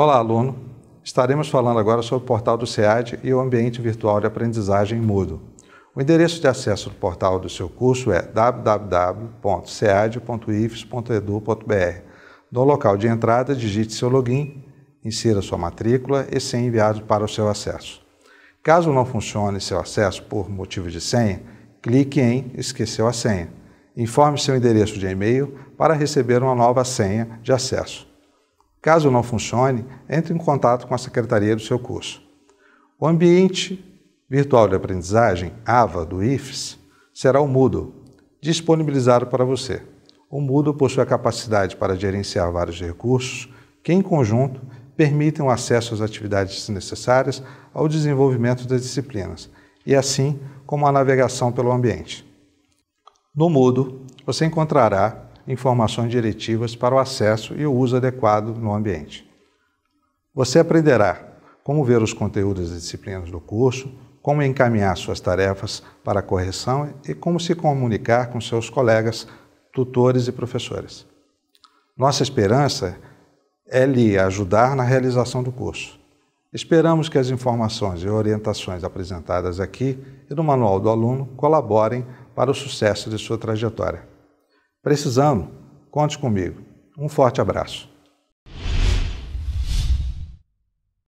Olá, aluno! Estaremos falando agora sobre o portal do SEAD e o ambiente virtual de aprendizagem Moodle. O endereço de acesso do portal do seu curso é www.sead.ifs.edu.br. No local de entrada, digite seu login, insira sua matrícula e senha enviado para o seu acesso. Caso não funcione seu acesso por motivo de senha, clique em Esqueceu a senha. Informe seu endereço de e-mail para receber uma nova senha de acesso. Caso não funcione, entre em contato com a secretaria do seu curso. O ambiente virtual de aprendizagem, AVA, do IFES, será o Moodle, disponibilizado para você. O Moodle possui a capacidade para gerenciar vários recursos que, em conjunto, permitem o acesso às atividades necessárias ao desenvolvimento das disciplinas e, assim, como a navegação pelo ambiente. No Moodle, você encontrará informações diretivas para o acesso e o uso adequado no ambiente. Você aprenderá como ver os conteúdos e disciplinas do curso, como encaminhar suas tarefas para correção e como se comunicar com seus colegas, tutores e professores. Nossa esperança é lhe ajudar na realização do curso. Esperamos que as informações e orientações apresentadas aqui e no Manual do Aluno colaborem para o sucesso de sua trajetória. Precisando, conte comigo. Um forte abraço.